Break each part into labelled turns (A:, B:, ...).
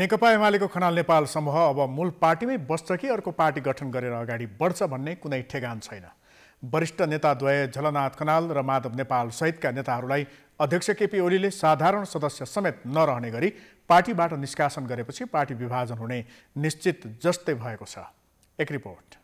A: नेकपा एमालेको खनाल नेपाल समूह अब मूल पार्टीमै बस्छ कि अर्को पार्टी गठन गरेर अगाडि बढ्छ भन्ने कुनै ठेगान छैन वरिष्ठ नेताद्वय झलनाथ खनाल र माधव नेपाल सहितका नेताहरूलाई अध्यक्ष केपी ओलीले साधारण सदस्य समेत नरहने गरी पार्टीबाट निष्कासन गरेपछि पार्टी विभाजन हुने निश्चित जस्तै भएको छ एक रिपोर्ट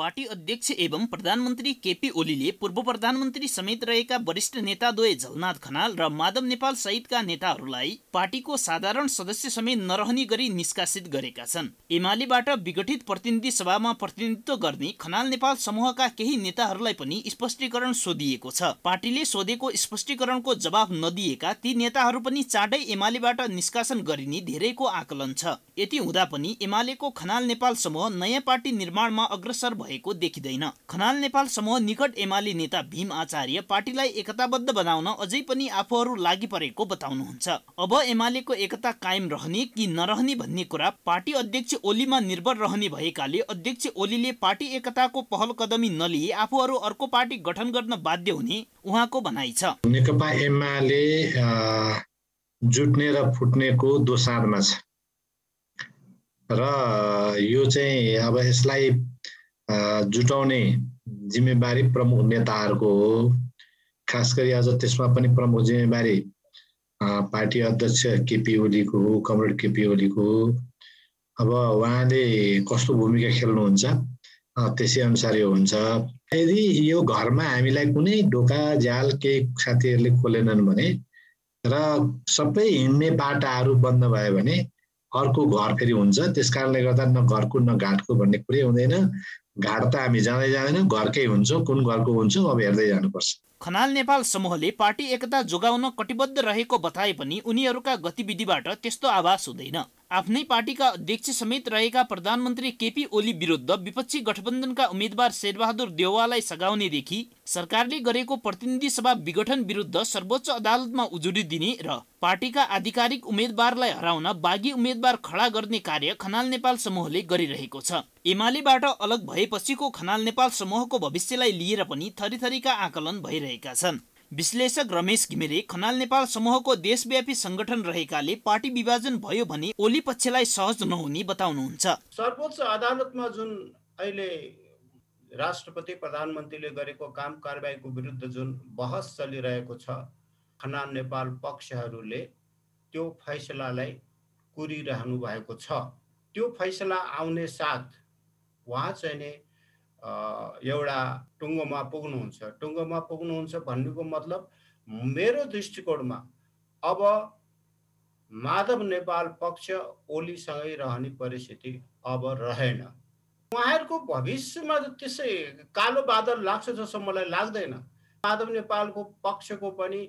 B: पार्टी अध्यक्ष एवं प्रधानमन्त्री केपी ओलीले पूर्व प्रधानमन्त्री समेत रहेका वरिष्ठ नेताद्वय झलनाथ खनाल र माधव नेपाल सहितका नेताहरूलाई पार्टीको साधारण सदस्य समेत नरहने गरी निष्कासित गरेका छन् एमालेबाट विघटित प्रतिनिधि सभामा प्रतिनिधित्व गर्ने खनाल नेपाल समूहका केही नेताहरूलाई पनि स्पष्टीकरण सोधिएको छ पार्टीले सोधेको स्पष्टीकरणको जवाब नदिएका ती नेताहरू पनि चाँडै एमालेबाट निष्कासन गरिने धेरैको आकलन छ यति हुँदा पनि एमालेको खनाल नेपाल समूह नयाँ पार्टी निर्माणमा अग्रसर भयो भएको देखिँदैन खनाल नेपाल समूह निकट एमाले नेता भीम आचार्य पार्टीलाई एकताबद्ध बनाउन अझै पनि आफूहरू लागि परेको बताउनुहुन्छ अब एमालेको एकता कायम रहने कि नरहने भन्ने कुरा पार्टी अध्यक्ष ओलीमा निर्भर रहने भएकाले अध्यक्ष ओलीले पार्टी एकताको पहल कदमी नलिए आफूहरू अर्को पार्टी गठन गर्न बाध्य हुने उहाँको भनाइ छ
C: नेकपा एमाले जुट्ने र फुट्नेको दोसाँधमा छ र यो चाहिँ अब यसलाई जुटाउने जिम्मेवारी प्रमुख नेताहरूको हो खास गरी आज त्यसमा पनि प्रमुख जिम्मेवारी पार्टी अध्यक्ष केपी ओलीको हो कमरेड केपी ओलीको हो अब उहाँले कस्तो भूमिका खेल्नुहुन्छ त्यसै अनुसार यो हुन्छ यदि यो घरमा हामीलाई कुनै ढोका झ्याल केही साथीहरूले खोलेनन् भने र सबै हिँड्ने बाटाहरू बन्द भयो भने अर्को घर फेरि हुन्छ त्यस कारणले गर्दा न घरको न घाटको भन्ने कुरै हुँदैन घाट त हामी जाँदै जाँदैनौँ घरकै हुन्छौँ कुन घरको हुन्छौँ अब हेर्दै जानुपर्छ
B: खनाल नेपाल समूहले पार्टी एकता जोगाउन कटिबद्ध रहेको बताए पनि उनीहरूका गतिविधिबाट त्यस्तो आभास हुँदैन आफ्नै पार्टीका अध्यक्ष समेत रहेका प्रधानमन्त्री केपी ओली विरुद्ध विपक्षी गठबन्धनका उम्मेद्वार शेरबहादुर देवालाई सघाउनेदेखि सरकारले गरेको प्रतिनिधि सभा विघटन विरुद्ध सर्वोच्च अदालतमा उजुरी दिने र पार्टीका आधिकारिक उम्मेद्वारलाई हराउन बाघी उम्मेद्वार खडा गर्ने कार्य खनाल नेपाल समूहले गरिरहेको छ एमालेबाट अलग भएपछिको खनाल नेपाल समूहको भविष्यलाई लिएर पनि थरीथरीका आकलन भइरहेका छन् विश्लेषक रमेश घिमिरे खनाल नेपाल समूहको देशव्यापी संगठन रहेकाले पार्टी विभाजन भयो भने ओली पक्षलाई सहज नहुने बताउनुहुन्छ
A: सर्वोच्च अदालतमा जुन अहिले राष्ट्रपति प्रधानमन्त्रीले गरेको काम कारवाहीको विरुद्ध जुन बहस चलिरहेको छ खनाल नेपाल पक्षहरूले त्यो फैसलालाई कुरिरहनु भएको छ त्यो फैसला आउने साथ उहाँ चाहिँ नि एउटा टुङ्गोमा पुग्नुहुन्छ टुङ्गोमा पुग्नुहुन्छ भन्नुको मतलब मेरो दृष्टिकोणमा अब माधव नेपाल पक्ष ओलीसँगै रहने परिस्थिति अब रहेन उहाँहरूको भविष्यमा त्यसै कालो बादल लाग्छ जस्तो मलाई लाग्दैन माधव नेपालको पक्षको पनि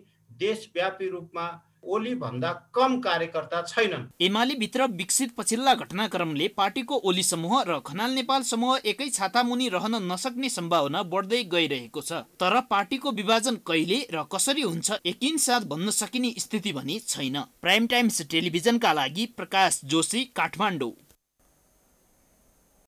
A: देशव्यापी रूपमा ओली भन्दा कम
B: कार्यकर्ता छैनन् एमाले भित्र विकसित पछिल्ला घटनाक्रमले पार्टीको ओली समूह र खनाल नेपाल समूह एकै छाता रहन नसक्ने सम्भावना बढ्दै गइरहेको छ तर पार्टीको विभाजन कहिले र कसरी हुन्छ एकिन साथ भन्न सकिने स्थिति भने छैन प्राइम टाइम्स टेलिभिजनका लागि प्रकाश जोशी काठमाडौँ